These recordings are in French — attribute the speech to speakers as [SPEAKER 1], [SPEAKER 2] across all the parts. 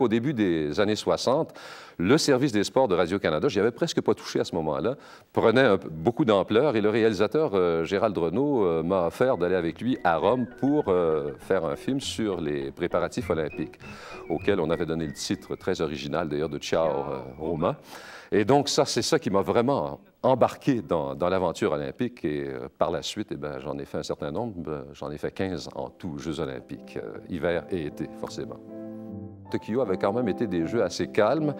[SPEAKER 1] Au début des années 60, le service des sports de Radio-Canada, j'y avais presque pas touché à ce moment-là, prenait beaucoup d'ampleur et le réalisateur euh, Gérald Renault euh, m'a offert d'aller avec lui à Rome pour euh, faire un film sur les préparatifs olympiques, auquel on avait donné le titre très original d'ailleurs de Ciao Roma. Et donc ça, c'est ça qui m'a vraiment embarqué dans, l'aventure olympique et par la suite, eh ben, j'en ai fait un certain nombre, j'en ai fait 15 en tout, Jeux olympiques, hiver et été, forcément. Tokyo avait quand même été des jeux assez calmes.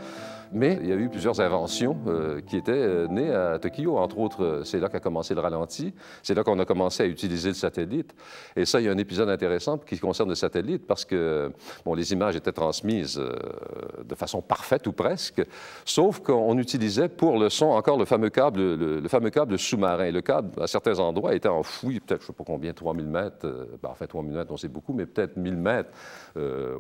[SPEAKER 1] Mais il y a eu plusieurs inventions euh, qui étaient euh, nées à Tokyo. Entre autres, euh, c'est là qu'a commencé le ralenti. C'est là qu'on a commencé à utiliser le satellite. Et ça, il y a un épisode intéressant qui concerne le satellite parce que bon, les images étaient transmises de façon parfaite ou presque, sauf qu'on utilisait pour le son encore le fameux câble, le, fameux câble sous-marin. Le câble, à certains endroits, était enfoui, peut-être, je ne sais pas combien, 3000 mètres. Euh, ben, enfin, 3000 mètres, on sait beaucoup, mais peut-être 1000 mètres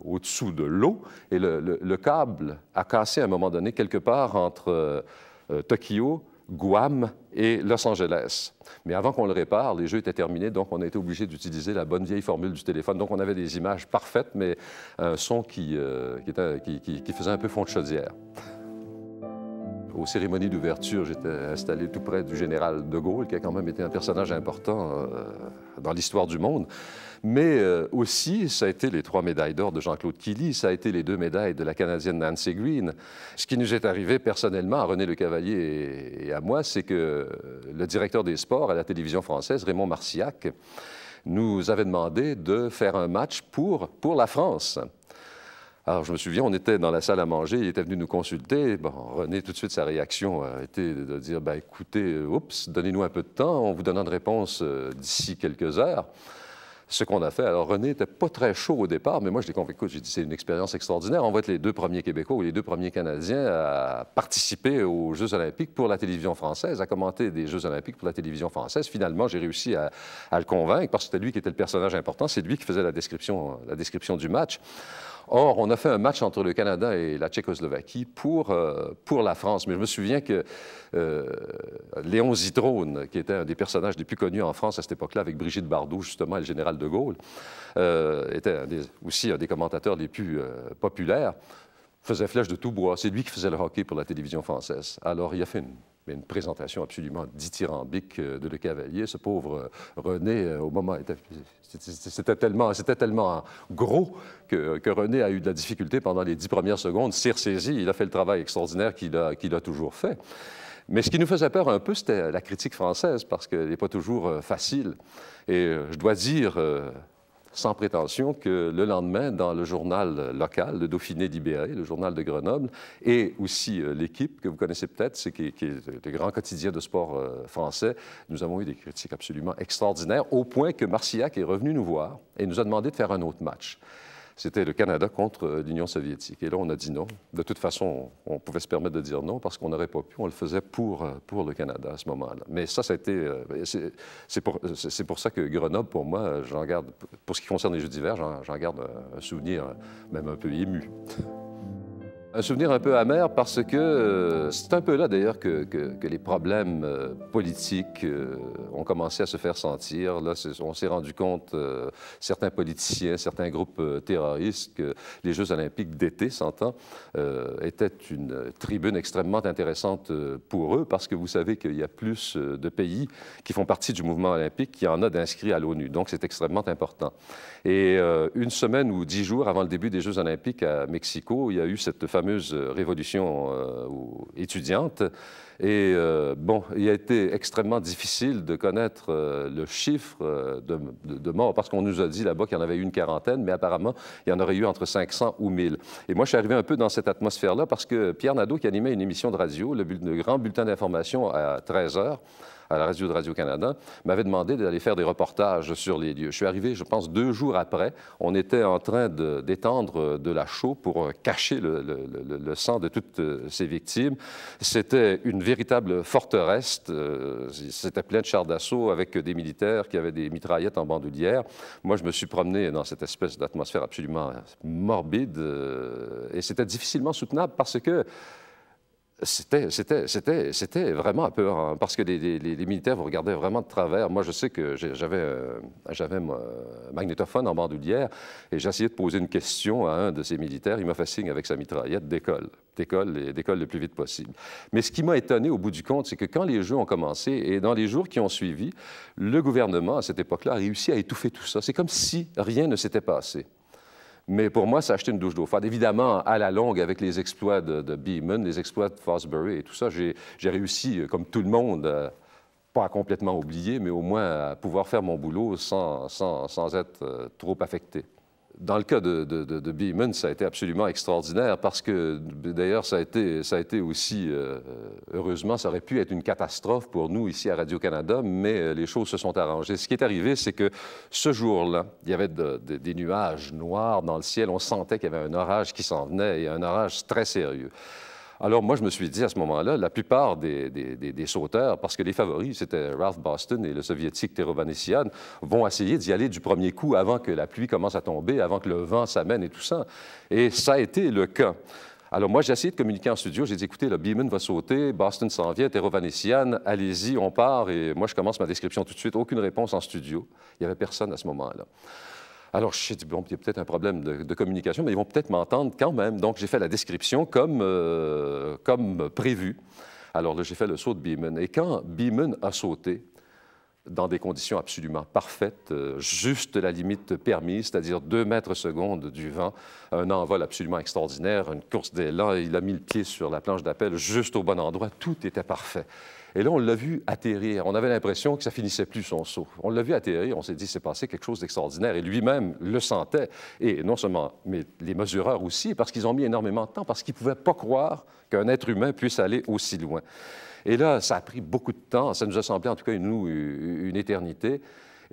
[SPEAKER 1] au-dessous de l'eau. Et le, le câble a cassé à un moment donné donné, quelque part entre euh, euh, Tokyo, Guam et Los Angeles. Mais avant qu'on le répare, les jeux étaient terminés, donc on a été obligé d'utiliser la bonne vieille formule du téléphone. Donc on avait des images parfaites, mais un euh, son qui, qui, était, qui, faisait un peu fond de chaudière. Aux cérémonies d'ouverture, j'étais installé tout près du général de Gaulle, qui a quand même été un personnage important dans l'histoire du monde mais euh, aussi, ça a été les trois médailles d'or de Jean-Claude Killy, ça a été les deux médailles de la Canadienne Nancy Green. Ce qui nous est arrivé personnellement à René Lecavalier et à moi, c'est que euh, le directeur des sports à la télévision française, Raymond Marciac, nous avait demandé de faire un match pour, pour la France. Alors, je me souviens, on était dans la salle à manger, il était venu nous consulter. Bon, René, tout de suite, sa réaction a été de dire bah, écoutez, euh, oups, donnez-nous un peu de temps, on vous donnera une réponse d'ici quelques heures ce qu'on a fait. Alors, René était pas très chaud au départ, mais moi, je l'ai convaincu. J'ai dit, c'est une expérience extraordinaire. On va être les deux premiers Québécois ou les deux premiers Canadiens à participer aux Jeux olympiques pour la télévision française, à commenter des Jeux olympiques pour la télévision française. Finalement, j'ai réussi à, à, le convaincre parce que c'était lui qui était le personnage important. C'est lui qui faisait la description, la description du match. Or, on a fait un match entre le Canada et la Tchécoslovaquie pour, euh, pour la France. Mais je me souviens que euh, Léon Zitrone, qui était un des personnages les plus connus en France à cette époque-là, avec Brigitte Bardot, justement, et le général de Gaulle, euh, était aussi un des commentateurs les plus populaires, faisait flèche de tout bois. C'est lui qui faisait le hockey pour la télévision française. Alors, il a fait une mais une présentation absolument dithyrambique euh, de Le Cavalier. Ce pauvre euh, René, euh, au moment, c'était tellement, c'était tellement gros que, que, René a eu de la difficulté pendant les dix premières secondes. S'y ressaisit, il a fait le travail extraordinaire qu'il a, qu'il a toujours fait. Mais ce qui nous faisait peur un peu, c'était la critique française, parce qu'elle n'est pas toujours facile. Et je dois dire sans prétention que le lendemain, dans le journal local, le Dauphiné libéré, le journal de Grenoble, et aussi euh, l'équipe que vous connaissez peut-être, c'est qui, est le grand quotidien de sport euh, français, nous avons eu des critiques absolument extraordinaires, au point que Marcillac est revenu nous voir et nous a demandé de faire un autre match c'était le Canada contre euh, l'Union soviétique. Et là, on a dit non. De toute façon, on pouvait se permettre de dire non parce qu'on n'aurait pas pu, on le faisait pour, euh, pour le Canada à ce moment-là. Mais ça, ça a été. Euh, c'est pour, pour, ça que Grenoble, pour moi, j'en garde. Pour ce qui concerne les Jeux d'hiver, j'en garde un souvenir même un peu ému. Un souvenir un peu amer parce que euh, c'est un peu là d'ailleurs que, les problèmes euh, politiques euh, ont commencé à se faire sentir. Là, on s'est rendu compte, certains politiciens, certains groupes terroristes, que les Jeux olympiques d'été, s'entend, étaient une tribune extrêmement intéressante pour eux parce que vous savez qu'il y a plus de pays qui font partie du mouvement olympique qu'il y en a d'inscrits à l'ONU. Donc c'est extrêmement important. Et une semaine ou dix jours avant le début des Jeux olympiques à Mexico, il y a eu cette fameuse euh, révolution euh, étudiante. Et euh, bon, il a été extrêmement difficile de connaître le chiffre de, morts, parce qu'on nous a dit là-bas qu'il y en avait eu une quarantaine, mais apparemment, il y en aurait eu entre 500 ou 1000. Et moi, je suis arrivé un peu dans cette atmosphère-là, parce que Pierre Nadeau, qui animait une émission de radio, le, le grand bulletin d'information à 13 heures, à la radio de Radio-Canada, m'avait demandé d'aller faire des reportages sur les lieux. Je suis arrivé, je pense, deux jours après. On était en train d'étendre euh, de, la chaux pour euh, cacher le, le sang de toutes euh, ces victimes. C'était une véritable forteresse. C'était plein de chars d'assaut avec des militaires qui avaient des mitraillettes en bandoulière. Moi, je me suis promené dans cette espèce d'atmosphère absolument morbide et c'était difficilement soutenable parce que c'était, vraiment un peu, parce que les, militaires vous regardaient vraiment de travers. Moi, je sais que euh, j'avais, mon un euh, magnétophone en bandoulière et j'essayais de poser une question à un de ces militaires. Il m'a fait signe avec sa mitraillette d'école, d'école, et d'école le plus vite possible. Mais ce qui m'a étonné au bout du compte, c'est que quand les Jeux ont commencé et dans les jours qui ont suivi, le gouvernement à cette époque-là a réussi à étouffer tout ça. C'est comme si rien ne s'était passé. Mais pour moi, c'est acheter une douche d'eau froide. Évidemment, à la longue, avec les exploits de, de Beeman, les exploits de Fosbury et tout ça, j'ai réussi, euh, comme tout le monde, euh, pas à complètement oublier, mais au moins à pouvoir faire mon boulot sans, être euh, trop affecté dans le cas de, de, Beeman, ça a été absolument extraordinaire parce que, d'ailleurs, ça, a été, aussi, euh, heureusement, ça aurait pu être une catastrophe pour nous ici à Radio-Canada, mais euh, les choses se sont arrangées. Ce qui est arrivé, c'est que ce jour-là, il y avait des nuages noirs dans le ciel. On sentait qu'il y avait un orage qui s'en venait et un orage très sérieux. Alors, moi, je me suis dit à ce moment-là, la plupart des, sauteurs, parce que les favoris, c'était Ralph Boston et le soviétique Terovanessian, vont essayer d'y aller du premier coup avant que la pluie commence à tomber, avant que le vent s'amène et tout ça. Et ça a été le cas. Alors moi, j'ai essayé de communiquer en studio. J'ai dit, écoutez, le Beeman va sauter, Boston s'en vient, Terrovanessian, allez-y, on part. Et moi, je commence ma description tout de suite. Aucune réponse en studio. Il n'y avait personne à ce moment-là. Alors, je dit, bon, il y a peut-être un problème de, communication, mais ils vont peut-être m'entendre quand même. Donc, j'ai fait la description comme, euh, comme prévu. Alors j'ai fait le saut de Beeman. Et quand Beeman a sauté, dans des conditions absolument parfaites, euh, juste la limite permise, c'est-à-dire 2 mètres secondes du vent, un envol absolument extraordinaire, une course d'élan, il a mis le pied sur la planche d'appel juste au bon endroit, tout était parfait. Et là, on l'a vu atterrir. On avait l'impression que ça finissait plus son saut. On l'a vu atterrir, on s'est dit, c'est passé quelque chose d'extraordinaire. Et lui-même le sentait. Et non seulement, mais les mesureurs aussi, parce qu'ils ont mis énormément de temps, parce qu'ils ne pouvaient pas croire qu'un être humain puisse aller aussi loin. Et là, ça a pris beaucoup de temps. Ça nous a semblé, en tout cas, une éternité.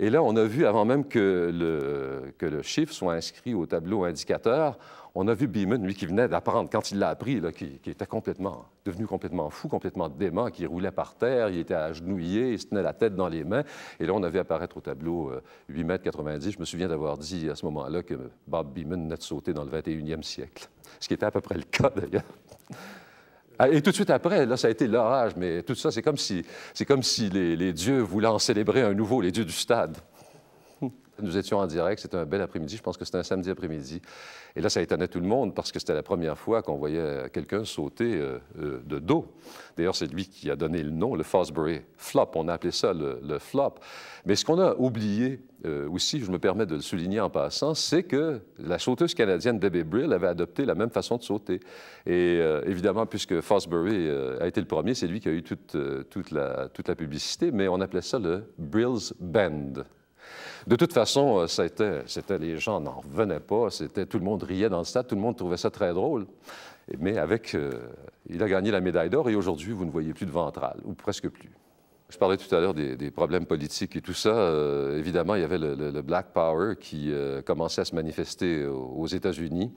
[SPEAKER 1] Et là, on a vu, avant même que le, chiffre soit inscrit au tableau indicateur, on a vu Beeman, lui, qui venait d'apprendre, quand il l'a appris, là, qui, était complètement, devenu complètement fou, complètement dément, qui roulait par terre, il était agenouillé, il se tenait la tête dans les mains. Et là, on vu apparaître au tableau 8 euh, mètres 90. Je me souviens d'avoir dit à ce moment-là que Bob Beeman venait de sauter dans le 21e siècle, ce qui était à peu près le cas, d'ailleurs. Ah, et tout de suite après, là, ça a été l'orage, mais tout ça, c'est comme si, comme si les dieux voulaient en célébrer un nouveau, les dieux du stade. Nous étions en direct, c'était un bel après-midi, je pense que c'était un samedi après-midi. Et là, ça étonnait tout le monde parce que c'était la première fois qu'on voyait euh, quelqu'un sauter euh, euh, de dos. D'ailleurs, c'est lui qui a donné le nom, le Fosbury Flop. On a appelé ça le, flop. Mais ce qu'on a oublié aussi, je me permets de le souligner en passant, c'est que la sauteuse canadienne Debbie Brill avait adopté la même façon de sauter. Et évidemment, puisque Fosbury a été le premier, c'est lui qui a eu toute, toute, la, toute la publicité, mais on appelait ça le Brill's Bend. De toute façon, euh, c'était, les gens n'en revenaient pas. C'était, tout le monde riait dans le stade, tout le monde trouvait ça très drôle. Mais avec, euh, il a gagné la médaille d'or et aujourd'hui, vous ne voyez plus de ventrale, ou presque plus. Je parlais tout à l'heure des, problèmes politiques et tout ça. Euh, évidemment, il y avait le, Black Power qui commençait à se manifester aux États-Unis.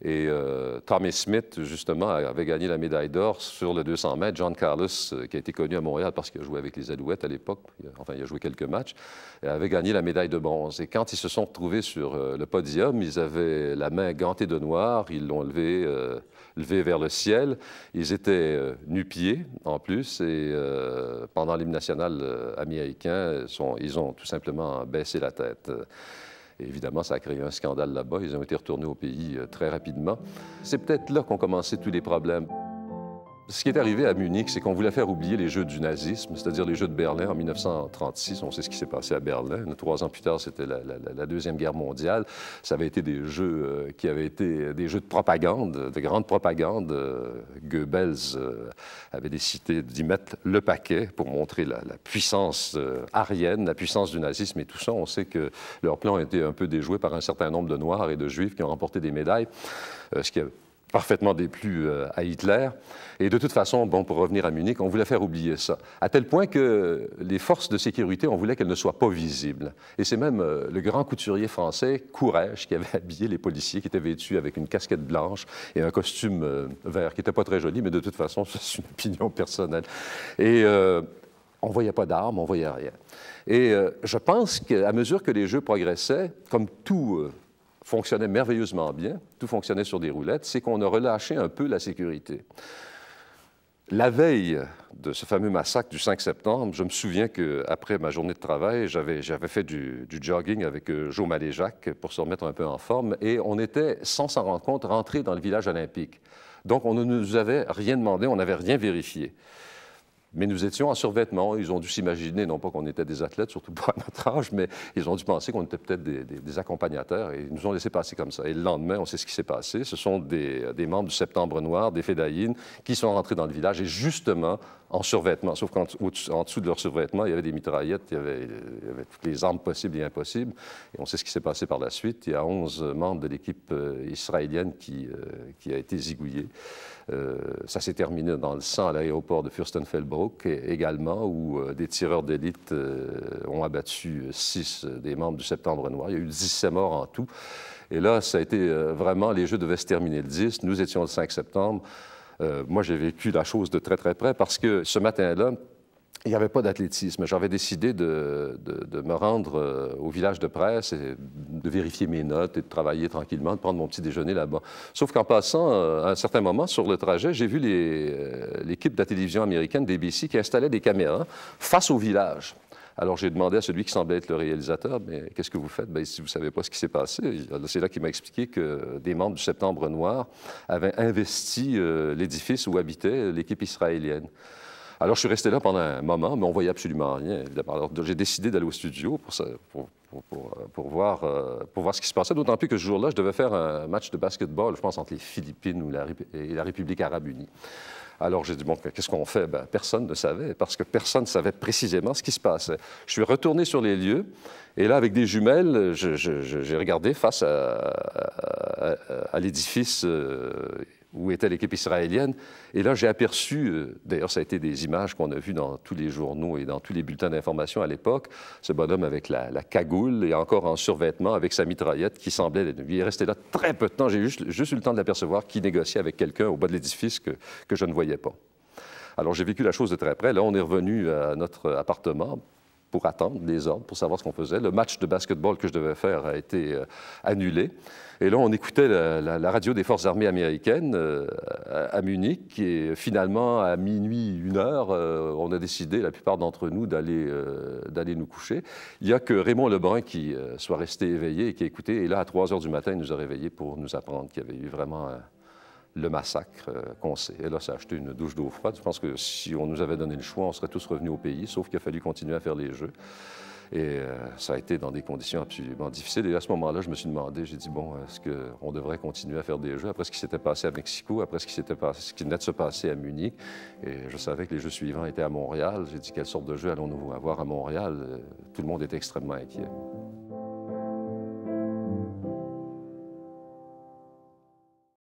[SPEAKER 1] Et euh, Tommy Smith, justement, avait gagné la médaille d'or sur le 200 mètres. John Carlos, euh, qui a été connu à Montréal parce qu'il a joué avec les Alouettes à l'époque, enfin, il a joué quelques matchs, avait gagné la médaille de bronze. Et quand ils se sont retrouvés sur euh, le podium, ils avaient la main gantée de noir, ils l'ont levée levé vers le ciel. Ils étaient nu-pieds, en plus, et pendant l'hymne national américain, ils ont tout simplement baissé la tête évidemment, ça a créé un scandale là-bas. Ils ont été retournés au pays euh, très rapidement. C'est peut-être là qu'ont commencé tous les problèmes. Ce qui est arrivé à Munich, c'est qu'on voulait faire oublier les jeux du nazisme, c'est-à-dire les jeux de Berlin en 1936. On sait ce qui s'est passé à Berlin. Trois ans plus tard, c'était la, Deuxième Guerre mondiale. Ça avait été des jeux euh, qui avaient été des jeux de propagande, de grande propagande. Euh, Goebbels euh, avait décidé d'y mettre le paquet pour montrer la, puissance arienne, la puissance du nazisme et tout ça. On sait que leur plans a été un peu déjoué par un certain nombre de Noirs et de Juifs qui ont remporté des médailles, ce qui a parfaitement déplu euh, à Hitler. Et de toute façon, bon, pour revenir à Munich, on voulait faire oublier ça, à tel point que les forces de sécurité, on voulait qu'elles ne soient pas visibles. Et c'est même euh, le grand couturier français, Courage, qui avait habillé les policiers, qui étaient vêtus avec une casquette blanche et un costume euh, vert, qui n'était pas très joli, mais de toute façon, c'est une opinion personnelle. Et on ne voyait pas d'armes, on ne voyait rien. Et je pense qu'à mesure que les Jeux progressaient, comme tout fonctionnait merveilleusement bien, tout fonctionnait sur des roulettes, c'est qu'on a relâché un peu la sécurité. La veille de ce fameux massacre du 5 septembre, je me souviens qu'après ma journée de travail, j'avais, fait du, jogging avec euh, Joe Maléjac pour se remettre un peu en forme et on était, sans s'en rendre compte, rentré dans le village olympique. Donc on ne nous avait rien demandé, on n'avait rien vérifié. Mais nous étions en survêtement. Ils ont dû s'imaginer, non pas qu'on était des athlètes, surtout pas à notre âge, mais ils ont dû penser qu'on était peut-être des, accompagnateurs. Et ils nous ont laissé passer comme ça. Et le lendemain, on sait ce qui s'est passé. Ce sont des, membres du Septembre Noir, des Fédayines, qui sont rentrés dans le village. Et justement, en survêtement. Sauf qu'en en dessous de leur survêtement, il y avait des mitraillettes, il y avait, toutes les armes possibles et impossibles. Et on sait ce qui s'est passé par la suite. Il y a 11 membres de l'équipe euh, israélienne qui, euh, qui a été zigouillés. Euh, ça s'est terminé dans le sang à l'aéroport de Fürstenfeldbruck également, où des tireurs d'élite ont abattu 6 des membres du Septembre Noir. Il y a eu 17 morts en tout. Et là, ça a été vraiment, les jeux devaient se terminer le 10. Nous étions le 5 septembre. Euh, moi, j'ai vécu la chose de très, très près parce que ce matin-là, il n'y avait pas d'athlétisme. J'avais décidé de, de, me rendre euh, au village de presse et de vérifier mes notes et de travailler tranquillement, de prendre mon petit déjeuner là-bas. Sauf qu'en passant, euh, à un certain moment, sur le trajet, j'ai vu l'équipe de la télévision américaine, BBC, qui installait des caméras face au village. Alors j'ai demandé à celui qui semblait être le réalisateur, mais qu'est-ce que vous faites ben, Si vous ne savez pas ce qui s'est passé, c'est là qu'il m'a expliqué que des membres du Septembre Noir avaient investi euh, l'édifice où habitait l'équipe israélienne. Alors, je suis resté là pendant un moment, mais on voyait absolument rien. Alors, j'ai décidé d'aller au studio pour, ça, pour, euh, pour, voir, euh, pour voir ce qui se passait. D'autant plus que ce jour-là, je devais faire un match de basketball, je pense, entre les Philippines ou et la République arabe unie. Alors j'ai dit, bon, qu'est-ce qu'on fait ben, Personne ne savait, parce que personne ne savait précisément ce qui se passait. Je suis retourné sur les lieux, et là, avec des jumelles, j'ai regardé face à, l'édifice euh, où était l'équipe israélienne. Et là, j'ai aperçu, euh, d'ailleurs, ça a été des images qu'on a vues dans tous les journaux et dans tous les bulletins d'information à l'époque, ce bonhomme avec la, la, cagoule et encore en survêtement avec sa mitraillette qui semblait l'ennemi. Il est resté là très peu de temps. J'ai juste, eu le temps de l'apercevoir qui négociait avec quelqu'un au bas de l'édifice que, que je ne voyais pas. Alors, j'ai vécu la chose de très près. Là, on est revenu à notre appartement pour attendre les ordres, pour savoir ce qu'on faisait. Le match de basketball que je devais faire a été euh, annulé. Et là, on écoutait la, radio des forces armées américaines euh, à, Munich. Et finalement, à minuit, une heure, euh, on a décidé, la plupart d'entre nous, d'aller d'aller nous coucher. Il n'y a que Raymond Lebrun qui soit resté éveillé et qui écoutait. Et là, à 3 heures du matin, il nous a réveillés pour nous apprendre qu'il y avait eu vraiment le massacre euh, qu'on sait. Et là, ça a acheté une douche d'eau froide. Je pense que si on nous avait donné le choix, on serait tous revenus au pays, sauf qu'il a fallu continuer à faire les jeux. Et euh, ça a été dans des conditions absolument difficiles. Et à ce moment-là, je me suis demandé, j'ai dit, bon, est-ce qu'on devrait continuer à faire des jeux après ce qui s'était passé à Mexico, après ce qui, s'était passé, ce qui venait de se passer à Munich? Et je savais que les jeux suivants étaient à Montréal. J'ai dit, quelle sorte de Jeux allons-nous avoir à Montréal? Euh, tout le monde était extrêmement inquiet.